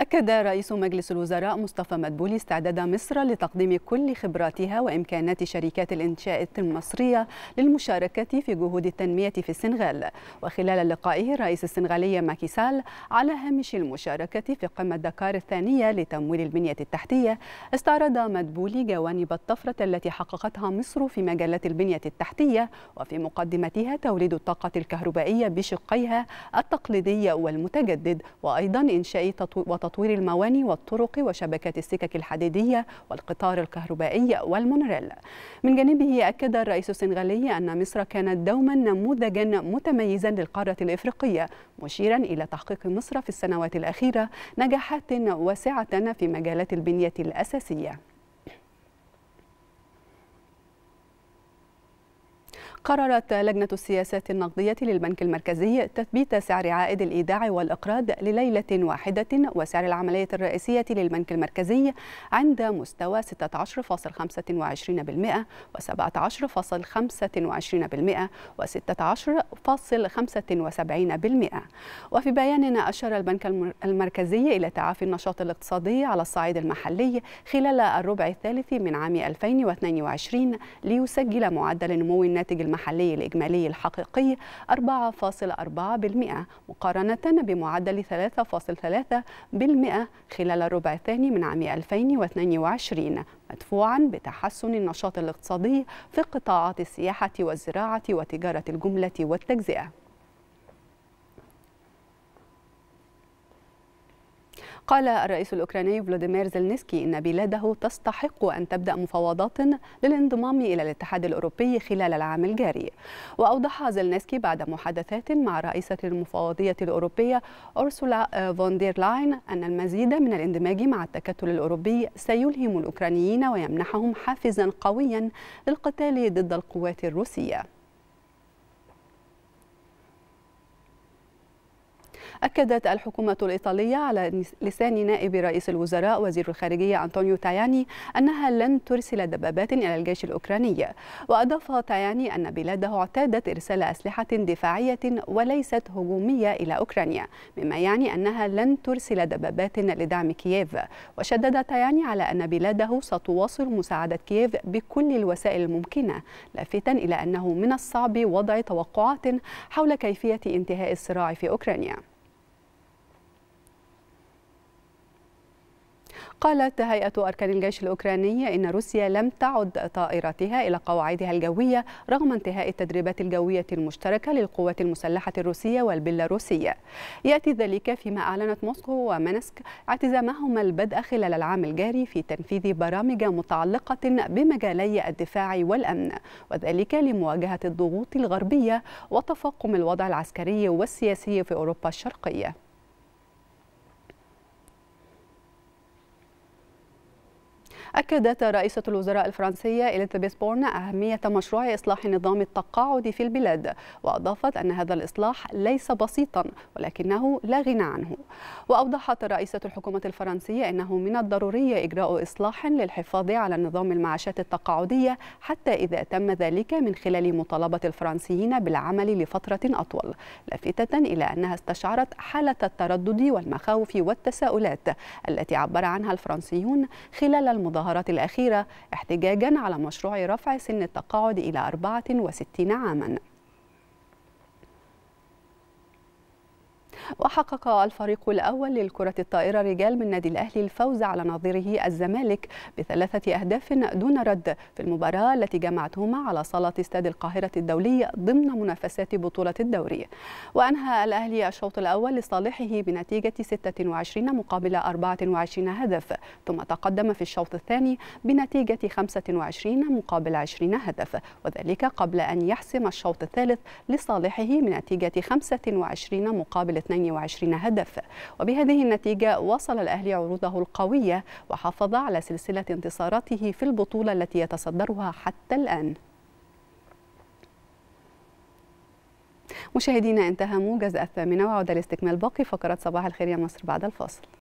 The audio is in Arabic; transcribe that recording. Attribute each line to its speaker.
Speaker 1: أكد رئيس مجلس الوزراء مصطفى مدبولي استعداد مصر لتقديم كل خبراتها وإمكانات شركات الإنشاء المصرية للمشاركة في جهود التنمية في السنغال وخلال لقائه الرئيس السنغالي ماكيسال على هامش المشاركة في قمة دكار الثانية لتمويل البنية التحتية استعرض مدبولي جوانب الطفرة التي حققتها مصر في مجالات البنية التحتية وفي مقدمتها توليد الطاقة الكهربائية بشقيها التقليدية والمتجدد وأيضا إنشاء وتطوير تطوير المواني والطرق وشبكات السكك الحديدية والقطار الكهربائي والمونريل من جانبه أكد الرئيس السنغالي أن مصر كانت دوما نموذجا متميزا للقارة الإفريقية مشيرا إلى تحقيق مصر في السنوات الأخيرة نجاحات واسعة في مجالات البنية الأساسية قررت لجنة السياسات النقدية للبنك المركزي تثبيت سعر عائد الإيداع والإقراض لليلة واحدة وسعر العملية الرئيسية للبنك المركزي عند مستوى 16.25% و17.25% و16.75% وفي بيان أشار البنك المركزي إلى تعافي النشاط الاقتصادي على الصعيد المحلي خلال الربع الثالث من عام 2022 ليسجل معدل نمو الناتج المحلي الإجمالي الحقيقي 4.4% مقارنة بمعدل 3.3% خلال الربع الثاني من عام 2022 مدفوعا بتحسن النشاط الاقتصادي في قطاعات السياحة والزراعة وتجارة الجملة والتجزئة قال الرئيس الأوكراني فلاديمير زيلنسكي إن بلاده تستحق أن تبدأ مفاوضات للانضمام إلى الاتحاد الأوروبي خلال العام الجاري وأوضح زيلنسكي بعد محادثات مع رئيسة المفوضية الأوروبية أرسولا فونديرلاين لاين أن المزيد من الاندماج مع التكتل الأوروبي سيلهم الأوكرانيين ويمنحهم حافزا قويا للقتال ضد القوات الروسية أكدت الحكومة الإيطالية على لسان نائب رئيس الوزراء وزير الخارجية أنطونيو تاياني أنها لن ترسل دبابات إلى الجيش الأوكراني وأضاف تاياني أن بلاده اعتادت إرسال أسلحة دفاعية وليست هجومية إلى أوكرانيا مما يعني أنها لن ترسل دبابات لدعم كييف وشدد تاياني على أن بلاده ستواصل مساعدة كييف بكل الوسائل الممكنة لافتا إلى أنه من الصعب وضع توقعات حول كيفية انتهاء الصراع في أوكرانيا قالت هيئة أركان الجيش الأوكراني إن روسيا لم تعد طائراتها إلى قواعدها الجوية رغم انتهاء التدريبات الجوية المشتركة للقوات المسلحة الروسية والبيلاروسية يأتي ذلك فيما أعلنت موسكو ومنسك اعتزامهما البدء خلال العام الجاري في تنفيذ برامج متعلقة بمجالي الدفاع والأمن وذلك لمواجهة الضغوط الغربية وتفاقم الوضع العسكري والسياسي في أوروبا الشرقية أكدت رئيسة الوزراء الفرنسية إليزابيث بورن أهمية مشروع إصلاح نظام التقاعد في البلاد وأضافت أن هذا الإصلاح ليس بسيطا ولكنه لا غنى عنه وأوضحت رئيسة الحكومة الفرنسية أنه من الضروري إجراء إصلاح للحفاظ على نظام المعاشات التقاعدية حتى إذا تم ذلك من خلال مطالبة الفرنسيين بالعمل لفترة أطول لافتة إلى أنها استشعرت حالة التردد والمخاوف والتساؤلات التي عبر عنها الفرنسيون خلال المضاربة المظاهرات الأخيرة احتجاجا على مشروع رفع سن التقاعد إلى 64 عاماً وحقق الفريق الأول للكرة الطائرة رجال من نادي الأهلي الفوز على نظيره الزمالك بثلاثة أهداف دون رد في المباراة التي جمعتهما على صالة استاد القاهرة الدولي ضمن منافسات بطولة الدوري وأنهى الأهلي الشوط الأول لصالحه بنتيجة 26 مقابل 24 هدف ثم تقدم في الشوط الثاني بنتيجة 25 مقابل 20 هدف وذلك قبل أن يحسم الشوط الثالث لصالحه بنتيجة 25 مقابل 22 28 هدف وبهذه النتيجة وصل الأهلي عروضه القوية وحافظ على سلسلة انتصاراته في البطولة التي يتصدرها حتى الآن مشاهدينا انتهى موجز الثامنة وعود لاستكمال باقي فقرات صباح الخير يا مصر بعد الفاصل